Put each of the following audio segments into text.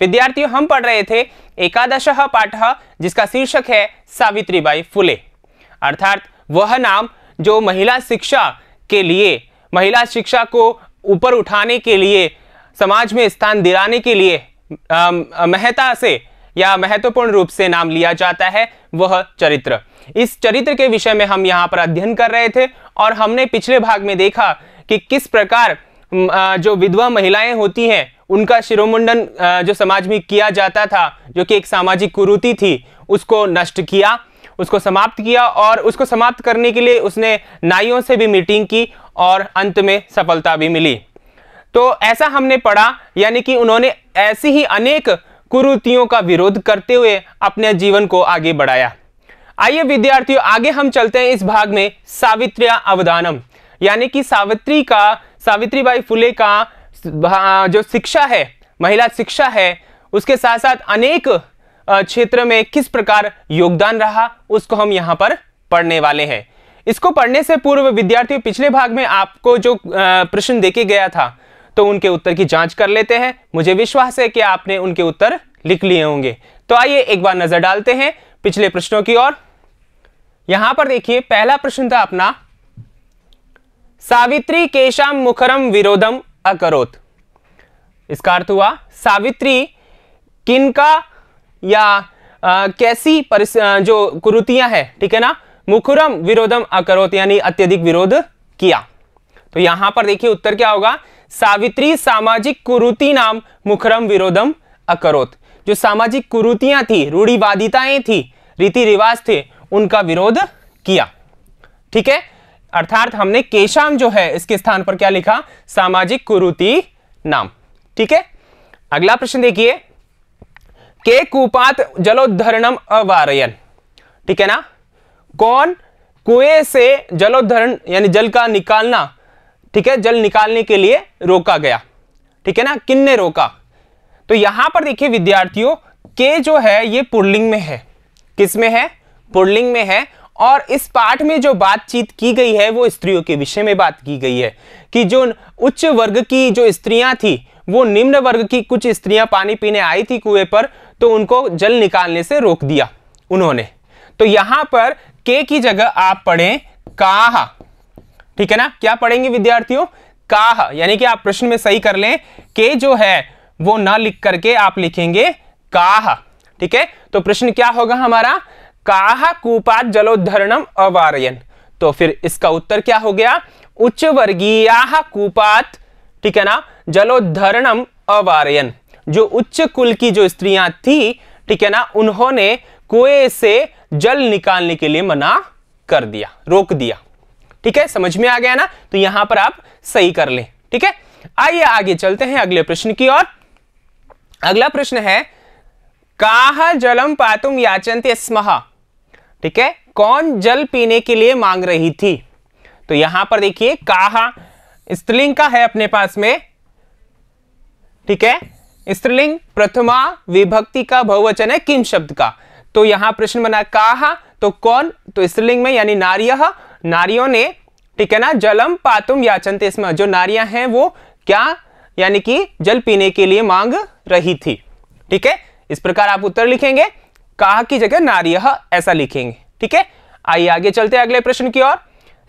विद्यार्थियों हम पढ़ रहे थे एकादश पाठ जिसका शीर्षक है सावित्रीबाई फुले अर्थात वह नाम जो महिला शिक्षा के लिए महिला शिक्षा को ऊपर उठाने के लिए समाज में स्थान दिलाने के लिए महता से या महत्वपूर्ण रूप से नाम लिया जाता है वह चरित्र इस चरित्र के विषय में हम यहाँ पर अध्ययन कर रहे थे और हमने पिछले भाग में देखा कि किस प्रकार जो विधवा महिलाएं होती हैं उनका शिरोमुंडन जो समाज में किया जाता था जो कि एक सामाजिक कुरूति थी उसको नष्ट किया उसको समाप्त किया और उसको समाप्त करने के लिए उसने नाइयों से भी मीटिंग की और अंत में सफलता भी मिली तो ऐसा हमने पढ़ा यानी कि उन्होंने ऐसी ही अनेक कुरूतियों का विरोध करते हुए अपने जीवन को आगे बढ़ाया आइए विद्यार्थियों आगे हम चलते हैं इस भाग में सावित्रिया अवधानम यानी कि सावित्री का सावित्रीबाई फुले का हाँ, जो शिक्षा है महिला शिक्षा है उसके साथ साथ अनेक क्षेत्र में किस प्रकार योगदान रहा उसको हम यहाँ पर पढ़ने वाले हैं इसको पढ़ने से पूर्व विद्यार्थियों पिछले भाग में आपको जो प्रश्न देखे गया था तो उनके उत्तर की जांच कर लेते हैं मुझे विश्वास है कि आपने उनके उत्तर लिख लिए होंगे तो आइए एक बार नजर डालते हैं पिछले प्रश्नों की ओर यहां पर देखिए पहला प्रश्न था अपना सावित्री केशाम मुखरम विरोधम अकरोत इसका अर्थ हुआ सावित्री किनका या आ, कैसी परिस जो कुरुतियां है ठीक है ना मुखुरम विरोधम अकरोत यानी अत्यधिक विरोध किया तो यहां पर देखिए उत्तर क्या होगा सावित्री सामाजिक कुरुति नाम मुखरम विरोधम अकरोत जो सामाजिक कुरुतियां थी रूढ़ीवादिताएं थी रीति रिवाज थे उनका विरोध किया ठीक है अर्थात हमने केशाम जो है इसके स्थान पर क्या लिखा सामाजिक कुरुति नाम ठीक है अगला प्रश्न देखिए के कुपात जलोद्धरणम अवारयन ठीक है ना कौन कुएं से जलोद्धरण यानी जल का निकालना ठीक है जल निकालने के लिए रोका गया ठीक है ना किन ने रोका तो यहां पर देखिए विद्यार्थियों के जो है ये पुर्लिंग में है किसमें है पुर्लिंग में है और इस पाठ में जो बातचीत की गई है वो स्त्रियों के विषय में बात की गई है कि जो उच्च वर्ग की जो स्त्रियां थी वो निम्न वर्ग की कुछ स्त्रियां पानी पीने आई थी कुएं पर तो उनको जल निकालने से रोक दिया उन्होंने तो यहां पर के की जगह आप पढ़ें काह ठीक है ना क्या पढ़ेंगे विद्यार्थियों काह यानी कि आप प्रश्न में सही कर लें के जो है वो ना लिख करके आप लिखेंगे काह ठीक है तो प्रश्न क्या होगा हमारा कहा कूपात जलोद्धरणम अवारयन तो फिर इसका उत्तर क्या हो गया उच्च वर्गीय कूपात ठीक है ना जलोद्धरणम अवारयन जो उच्च कुल की जो स्त्रियां थी ठीक है ना उन्होंने कुएं से जल निकालने के लिए मना कर दिया रोक दिया ठीक है समझ में आ गया ना तो यहां पर आप सही कर लें ठीक है आइए आगे चलते हैं अगले प्रश्न की ओर अगला प्रश्न है काह जलम पातुम याचंत स्महा ठीक है कौन जल पीने के लिए मांग रही थी तो यहां पर देखिए कहा स्त्रीलिंग का है अपने पास में ठीक है स्त्रीलिंग प्रथमा विभक्ति का बहुवचन है किम शब्द का तो यहां प्रश्न बना काहा तो कौन तो स्त्रीलिंग में यानी नारिय नारियों ने ठीक है ना जलम पातुम याचनते इसमें जो नारियां हैं वो क्या यानी कि जल पीने के लिए मांग रही थी ठीक है इस प्रकार आप उत्तर लिखेंगे कहा की जगह नारिय ऐसा लिखेंगे ठीक है आइए आगे चलते अगले प्रश्न की ओर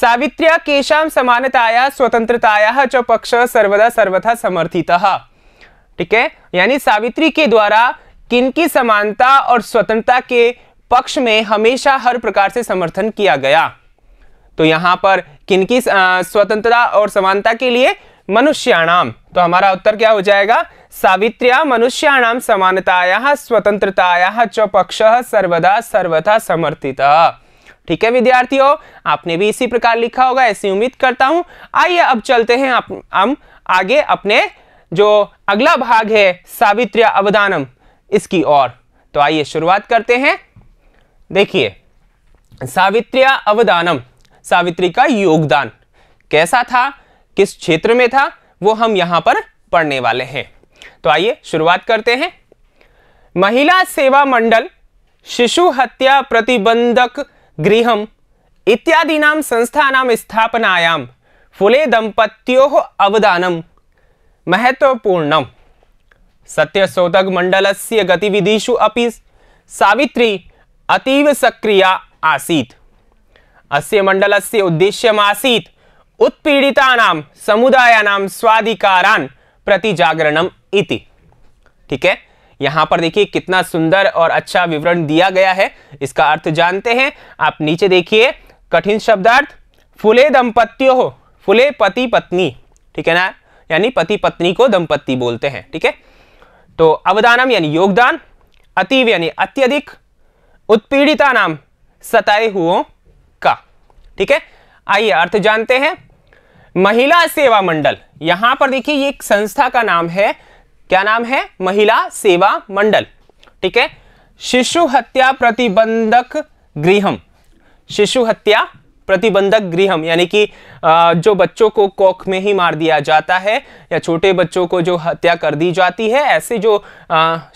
सावित्र्या केशाम समानताया स्वतंत्रताया च पक्ष सर्वदा सर्वथा समर्थित ठीक है यानी सावित्री के द्वारा किनकी समानता और स्वतंत्रता के पक्ष में हमेशा हर प्रकार से समर्थन किया गया तो यहां पर किनकी स्वतंत्रता और समानता के लिए मनुष्याणाम तो हमारा उत्तर क्या हो जाएगा सावित्रिया मनुष्याणाम समानताया स्वतंत्रताया च पक्ष सर्वदा सर्वथा समर्थित ठीक है विद्यार्थियों आपने भी इसी प्रकार लिखा होगा ऐसी उम्मीद करता हूं आइए अब चलते हैं हम आगे अपने जो अगला भाग है सावित्री अवदानम इसकी ओर तो आइए शुरुआत करते हैं देखिए सावित्री अवदानम सावित्री का योगदान कैसा था किस क्षेत्र में था वो हम यहाँ पर पढ़ने वाले हैं तो आइए शुरुआत करते हैं महिला सेवा मंडल शिशु हत्या प्रतिबंधक गृह संस्था नाम स्थापनायाम फुले दंपत्यो अवदानम महत्वपूर्ण सत्यशोधक से गतिविधिषु अभी सावित्री अतीव सक्रिया मंडल अस्य उद्देश्य आसी समुदाय नाम स्वाधिकारान प्रति जागरणम इति ठीक है यहां पर देखिए कितना सुंदर और अच्छा विवरण दिया गया है इसका अर्थ जानते हैं आप नीचे देखिए कठिन शब्दार्थ फुले दंपत्यो हो फुले पति पत्नी ठीक है ना यानी पति पत्नी को दंपत्ति बोलते हैं ठीक है तो अवदानम यानी योगदान अतीव यानी अत्यधिक उत्पीड़िता नाम सताए हुओं का ठीक है आइए अर्थ जानते हैं महिला सेवा मंडल यहां पर देखिए ये एक संस्था का नाम है क्या नाम है महिला सेवा मंडल ठीक है शिशु हत्या प्रतिबंधक गृहम शिशु हत्या प्रतिबंधक गृहम यानी कि जो बच्चों को कोख में ही मार दिया जाता है या छोटे बच्चों को जो हत्या कर दी जाती है ऐसे जो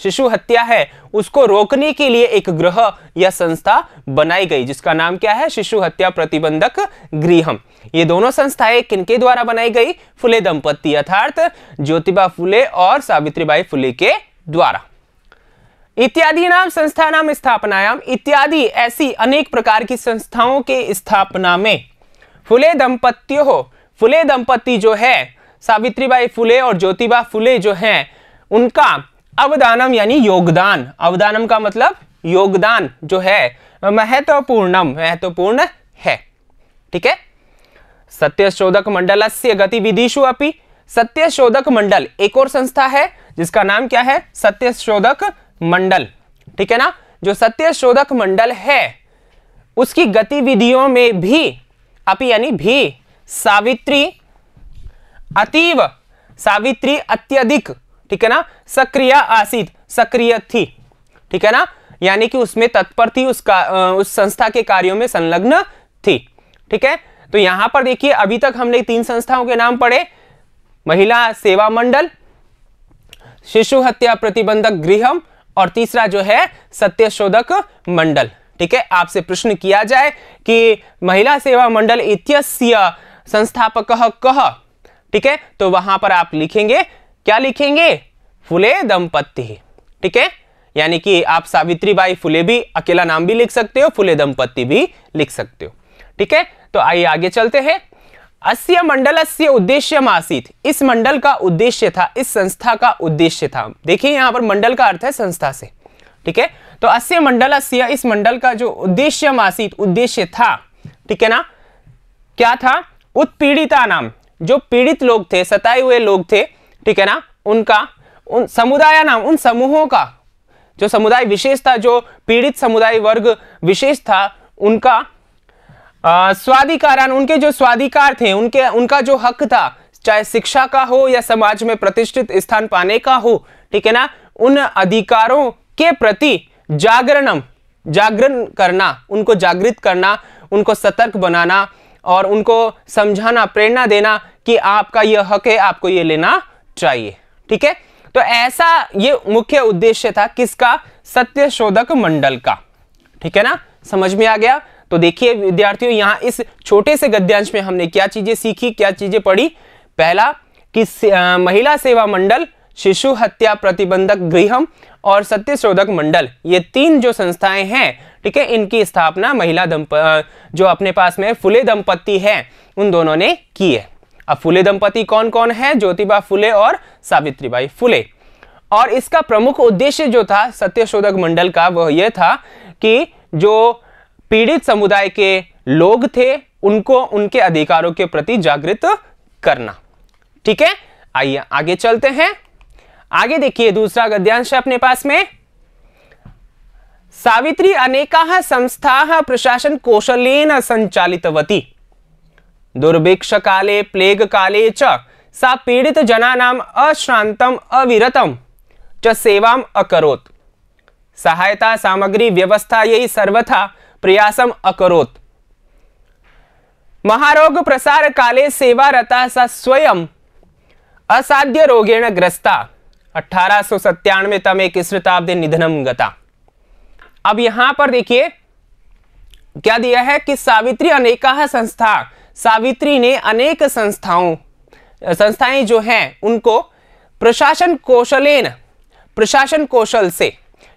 शिशु हत्या है उसको रोकने के लिए एक ग्रह या संस्था बनाई गई जिसका नाम क्या है शिशु हत्या प्रतिबंधक गृहम ये दोनों संस्थाएं किनके द्वारा बनाई गई फुले दंपत्ति अर्थात ज्योतिबा फुले और सावित्रीबाई फुले के द्वारा इत्यादि नाम संस्था नाम स्थापनायाम इत्यादि ऐसी अनेक प्रकार की संस्थाओं के स्थापना में फुले दंपत्तियों हो फुले दंपत्ति जो है सावित्रीबाई फुले और ज्योतिबा फुले जो हैं उनका अवदानम यानी योगदान अवदानम का मतलब योगदान जो है महत्वपूर्णम महत्वपूर्ण है ठीक है सत्यशोधक मंडल से गतिविधिशु अपनी सत्यशोधक मंडल एक और संस्था है जिसका नाम क्या है सत्यशोधक मंडल ठीक है ना जो सत्यशोधक मंडल है उसकी गतिविधियों में भी अपी यानी भी सावित्री अतीव सावित्री अत्यधिक ठीक है ना सक्रिय आसित सक्रिय थी ठीक है ना यानी कि उसमें तत्पर थी उसका उस संस्था के कार्यों में संलग्न थी ठीक है तो यहां पर देखिए अभी तक हमने तीन संस्थाओं के नाम पढ़े महिला सेवा मंडल शिशु हत्या प्रतिबंधक गृह और तीसरा जो है सत्यशोधक मंडल ठीक है आपसे प्रश्न किया जाए कि महिला सेवा मंडल इत्यस्य संस्थापक कह ठीक है तो वहां पर आप लिखेंगे क्या लिखेंगे फुले दंपत्ति ठीक है यानी कि आप सावित्री बाई फुले भी अकेला नाम भी लिख सकते हो फुले दंपत्ति भी लिख सकते हो ठीक है तो आइए आगे चलते हैं अस्य मंडल अस्य उद्देश्य मासित इस मंडल का उद्देश्य था इस संस्था का उद्देश्य था देखिए यहां पर मंडल का अर्थ है संस्था से ठीक है तो अस्य मंडल अस्य इस मंडल का जो उद्देश्य मासित उद्देश्य था ठीक है ना क्या था उत्पीड़िता नाम जो पीड़ित लोग थे सताए हुए लोग थे ठीक है ना उनका उन समुदाय नाम उन समूहों का जो समुदाय विशेष था जो पीड़ित समुदाय वर्ग विशेष था उनका स्वाधिकारान उनके जो स्वाधिकार थे उनके उनका जो हक था चाहे शिक्षा का हो या समाज में प्रतिष्ठित स्थान पाने का हो ठीक है ना उन अधिकारों के प्रति जागरणम जागरण करना उनको जागृत करना उनको सतर्क बनाना और उनको समझाना प्रेरणा देना कि आपका यह हक है आपको ये लेना चाहिए ठीक है तो ऐसा ये मुख्य उद्देश्य था किसका सत्य शोधक मंडल का ठीक है ना समझ में आ गया तो देखिए विद्यार्थियों यहाँ इस छोटे से गद्यांश में हमने क्या चीज़ें सीखी क्या चीज़ें पढ़ी पहला कि आ, महिला सेवा मंडल शिशु हत्या प्रतिबंधक गृह और शोधक मंडल ये तीन जो संस्थाएं हैं ठीक है इनकी स्थापना महिला दंप जो अपने पास में फुले दंपत्ति है उन दोनों ने की है अब फुले दंपति कौन कौन है ज्योतिबा फुले और सावित्रीबाई फुले और इसका प्रमुख उद्देश्य जो था सत्य शोधक मंडल का वह यह था कि जो पीड़ित समुदाय के लोग थे उनको उनके अधिकारों के प्रति जागृत करना ठीक है आइए आगे चलते हैं आगे देखिए दूसरा गद्यांश अपने पास में सावित्री अनेका संस्था प्रशासन कौशलेन संचालितवती दुर्भिक्ष काले प्लेग काले च सा पीड़ित जनानाम अश्रांतम अविरतम च सेवाम अकरोत सहायता सामग्री व्यवस्था यही सर्वथा प्रयासम अकरोत महारोग प्रसार काले सेवारता सा स्वयं असाध्य रोगेण ग्रस्ता अठारह सौ सत्तानवे तम एक शताब्दी निधनम गता अब यहां पर देखिए क्या दिया है कि सावित्री अनेका संस्था सावित्री ने अनेक संस्थाओं संस्थाएं जो हैं उनको प्रशासन कौशलेन प्रशासन कौशल से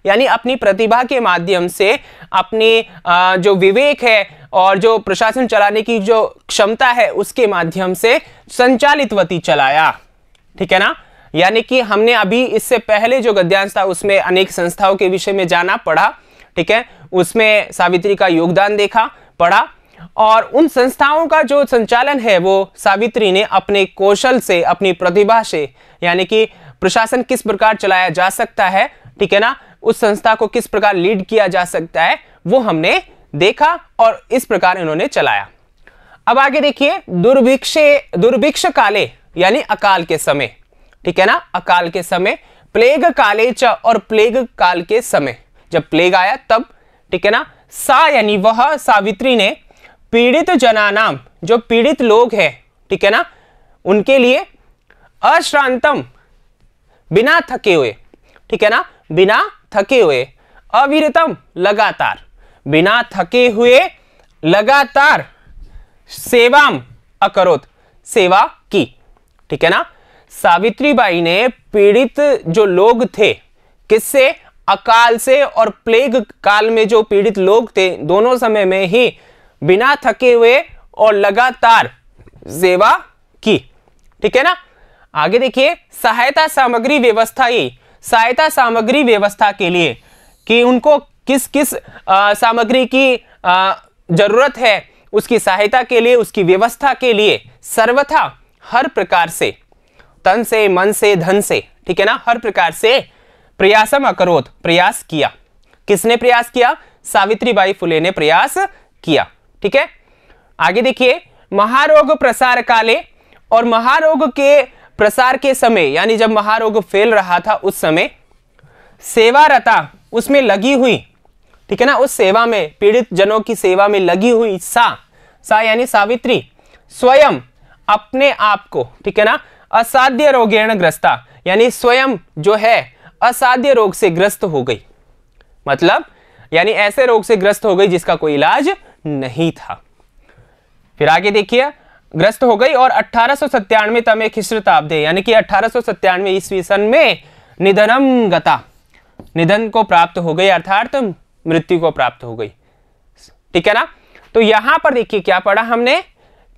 यानी अपनी प्रतिभा के माध्यम से अपने जो विवेक है और जो प्रशासन चलाने की जो क्षमता है उसके माध्यम से संचालित वती चलाया ठीक है ना यानी कि हमने अभी इससे पहले जो गद्यांश था उसमें अनेक संस्थाओं के विषय में जाना पढ़ा ठीक है उसमें सावित्री का योगदान देखा पढ़ा और उन संस्थाओं का जो संचालन है वो सावित्री ने अपने कौशल से अपनी प्रतिभा से यानी कि प्रशासन किस प्रकार चलाया जा सकता है ठीक है ना उस संस्था को किस प्रकार लीड किया जा सकता है वो हमने देखा और इस प्रकार इन्होंने चलाया अब आगे देखिए दुर्भिक्षे दुर्भिक्ष काले यानी अकाल के समय ठीक है ना अकाल के समय प्लेग काले च और प्लेग काल के समय जब प्लेग आया तब ठीक है ना सा यानी वह सावित्री ने पीड़ित जनानाम जो पीड़ित लोग हैं ठीक है ना उनके लिए अश्रांतम बिना थके हुए ठीक है ना बिना थके हुए अविरतम लगातार बिना थके हुए लगातार सेवाम अकरोत सेवा की ठीक है ना सावित्री बाई ने पीड़ित जो लोग थे किससे अकाल से और प्लेग काल में जो पीड़ित लोग थे दोनों समय में ही बिना थके हुए और लगातार सेवा की ठीक है ना आगे देखिए सहायता सामग्री व्यवस्था ही सहायता सामग्री व्यवस्था के लिए कि उनको किस किस आ, सामग्री की जरूरत है उसकी सहायता के लिए उसकी व्यवस्था के लिए सर्वथा हर प्रकार से तन से मन से धन से ठीक है ना हर प्रकार से प्रयासम अकरोत प्रयास किया किसने प्रयास किया सावित्री बाई फुले ने प्रयास किया ठीक है आगे देखिए महारोग प्रसार काले और महारोग के प्रसार के समय यानी जब महारोग फैल रहा था उस समय सेवारता उसमें लगी हुई ठीक है ना उस सेवा में पीड़ित जनों की सेवा में लगी हुई सा सा यानी सावित्री स्वयं अपने आप को ठीक है ना असाध्य रोगेण ग्रस्ता यानी स्वयं जो है असाध्य रोग से ग्रस्त हो गई मतलब यानी ऐसे रोग से ग्रस्त हो गई जिसका कोई इलाज नहीं था फिर आगे देखिए ग्रस्त हो गई और अठारह तमे खिस्रताब्दे यानी कि अठारह सौ सत्तानवे ईस्वी सन में निधनम गता निधन को प्राप्त हो गई अर्थात मृत्यु को प्राप्त हो गई ठीक है ना तो यहां पर देखिए क्या पढ़ा हमने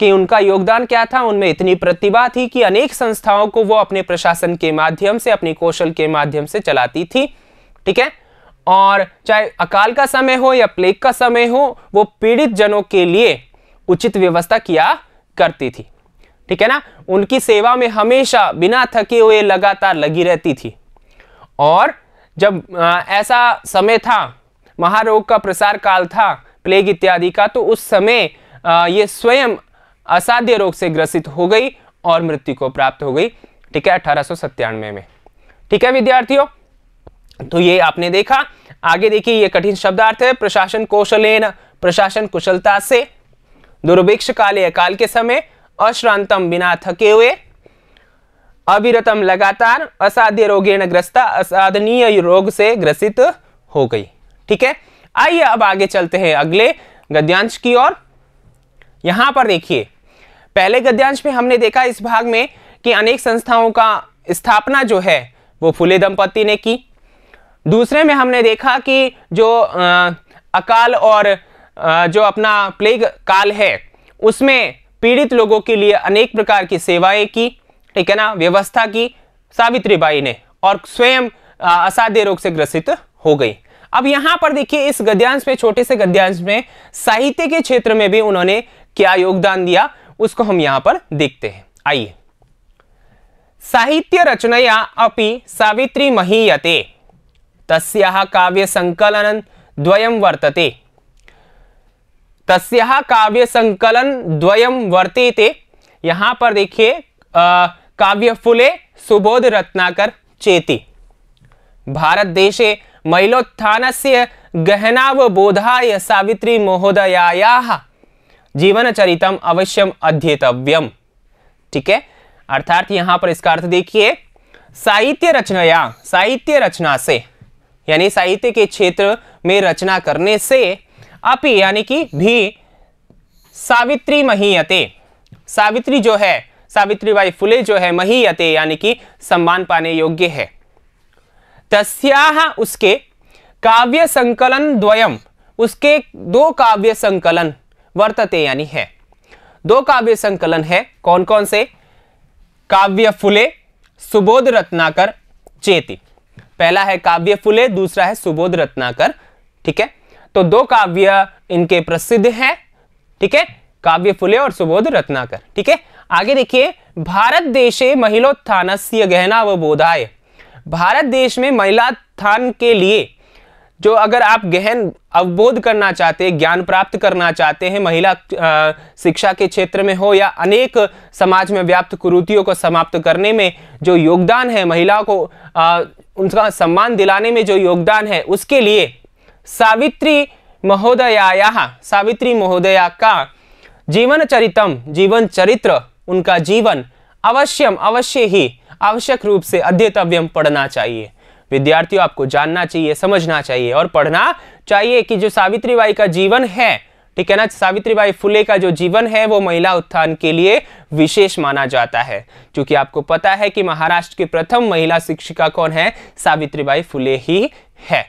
कि उनका योगदान क्या था उनमें इतनी प्रतिभा थी कि अनेक संस्थाओं को वो अपने प्रशासन के माध्यम से अपने कौशल के माध्यम से चलाती थी ठीक है और चाहे अकाल का समय हो या प्लेग का समय हो वो पीड़ित जनों के लिए उचित व्यवस्था किया करती थी ठीक है ना उनकी सेवा में हमेशा बिना थके हुए लगातार लगी रहती थी और जब ऐसा समय था महारोग का प्रसार काल था प्लेग इत्यादि का तो उस समय ये स्वयं असाध्य रोग से ग्रसित हो गई और मृत्यु को प्राप्त हो गई ठीक है अठारह में ठीक है विद्यार्थियों तो ये आपने देखा आगे देखिए ये कठिन शब्दार्थ है प्रशासन कौशलेन प्रशासन कुशलता से दुर्भिक्ष काले या काल के समय अश्रांतम बिना थके हुए अविरतम लगातार असाध्य रोगेण ग्रस्ता असाधनीय रोग से ग्रसित हो गई ठीक है आइए अब आगे चलते हैं अगले गद्यांश की ओर यहां पर देखिए पहले गद्यांश में हमने देखा इस भाग में कि अनेक संस्थाओं का स्थापना जो है वो फुले दंपति ने की दूसरे में हमने देखा कि जो आ, अकाल और जो अपना प्लेग काल है उसमें पीड़ित लोगों के लिए अनेक प्रकार की सेवाएं की ठीक है ना व्यवस्था की सावित्री बाई ने और स्वयं असाध्य रोग से ग्रसित हो गई अब यहाँ पर देखिए इस गद्यांश में छोटे से गद्यांश में साहित्य के क्षेत्र में भी उन्होंने क्या योगदान दिया उसको हम यहाँ पर देखते हैं आइए साहित्य रचनया अपि सावित्री महीयते तस्या काव्य संकलन द्वयम वर्तते तस्या काव्य संकलन द्वयम वर्तीते यहां पर देखिए काव्य फुले सुबोध रत्नाकर चेती भारत देशे मैलोत्थानस्य गहनावबोधा सावित्री महोदया जीवनचरित अवश्यम अध्येतव्यम ठीक है अर्थात यहाँ पर इसका अर्थ देखिए साहित्य रचनाया साहित्य रचना से यानी साहित्य के क्षेत्र में रचना करने से अपि यानी कि भी सावित्री महीयते सावित्री जो है सावित्री बाई फुले जो है महीयते यानी कि सम्मान पाने योग्य है तस्याह उसके काव्य संकलन द्वयम उसके दो काव्य संकलन वर्तते यानी है दो काव्य संकलन है कौन कौन से काव्य फुले सुबोध रत्नाकर चेति पहला है काव्य फुले दूसरा है सुबोध रत्नाकर ठीक है तो दो काव्य इनके प्रसिद्ध हैं ठीक है काव्य फुले और सुबोध रत्नाकर ठीक है आगे देखिए भारत देशे महिलोत्थान से गहना व बोधाय भारत देश में महिला उत्थान के लिए जो अगर आप गहन अवबोध करना चाहते हैं ज्ञान प्राप्त करना चाहते हैं महिला शिक्षा के क्षेत्र में हो या अनेक समाज में व्याप्त कुरूतियों को समाप्त करने में जो योगदान है महिलाओं को आ, उनका सम्मान दिलाने में जो योगदान है उसके लिए सावित्री महोदया सावित्री महोदया का जीवन चरितम जीवन चरित्र उनका जीवन अवश्यम अवश्य ही आवश्यक रूप से अध्यतव्यम पढ़ना चाहिए विद्यार्थियों आपको जानना चाहिए समझना चाहिए और पढ़ना चाहिए कि जो सावित्री बाई का जीवन है ठीक है ना सावित्री बाई फुले का जो जीवन है वो महिला उत्थान के लिए विशेष माना जाता है क्योंकि आपको पता है कि महाराष्ट्र की प्रथम महिला शिक्षिका कौन है बाई फुले ही है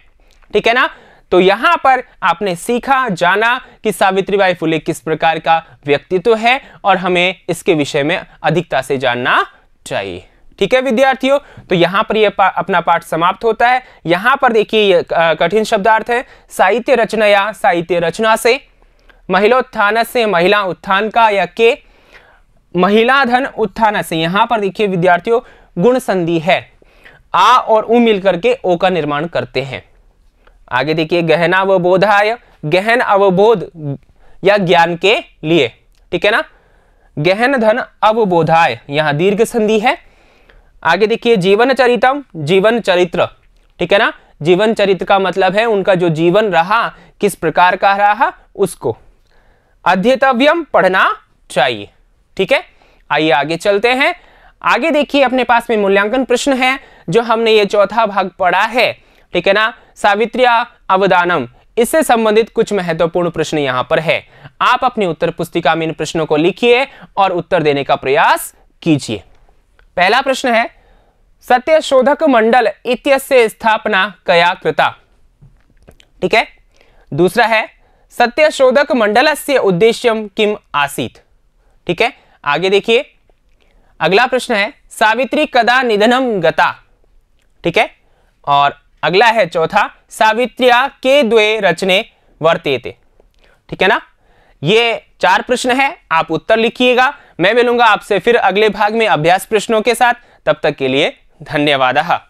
ठीक है ना तो यहां पर आपने सीखा जाना कि सावित्रीबाई फुले किस प्रकार का व्यक्तित्व है और हमें इसके विषय में अधिकता से जानना चाहिए ठीक है विद्यार्थियों तो यहां पर यह पा, अपना पाठ समाप्त होता है यहां पर देखिए कठिन शब्दार्थ है साहित्य रचना या साहित्य रचना से महिला से महिला उत्थान का या के महिला धन उत्थान से यहां पर देखिए विद्यार्थियों गुण संधि है आ और उ मिलकर के ओ का निर्माण करते हैं आगे देखिए गहन अवबोधाय गहन अवबोध या ज्ञान के लिए ठीक है ना गहन धन अवबोधाय यहां दीर्घ संधि है आगे देखिए जीवन चरितम जीवन चरित्र ठीक है ना जीवन चरित्र का मतलब है उनका जो जीवन रहा किस प्रकार का रहा उसको अध्यतव्यम पढ़ना चाहिए ठीक है आइए आगे चलते हैं आगे देखिए अपने पास में मूल्यांकन प्रश्न है जो हमने ये चौथा भाग पढ़ा है ठीक है ना सावित्रिया अवदानम इससे संबंधित कुछ महत्वपूर्ण प्रश्न यहां पर है आप अपनी उत्तर पुस्तिका में इन प्रश्नों को लिखिए और उत्तर देने का प्रयास कीजिए पहला प्रश्न है सत्य शोधक मंडल इत्यस्य स्थापना कया कृता ठीक है दूसरा है सत्य शोधक मंडल से उद्देश्य किम आसीत ठीक है आगे देखिए अगला प्रश्न है सावित्री कदा निधनम गता ठीक है और अगला है चौथा सावित्रिया के द्वे रचने वर्तेते ठीक है ना ये चार प्रश्न है आप उत्तर लिखिएगा मैं मिलूंगा आपसे फिर अगले भाग में अभ्यास प्रश्नों के साथ तब तक के लिए धन्यवाद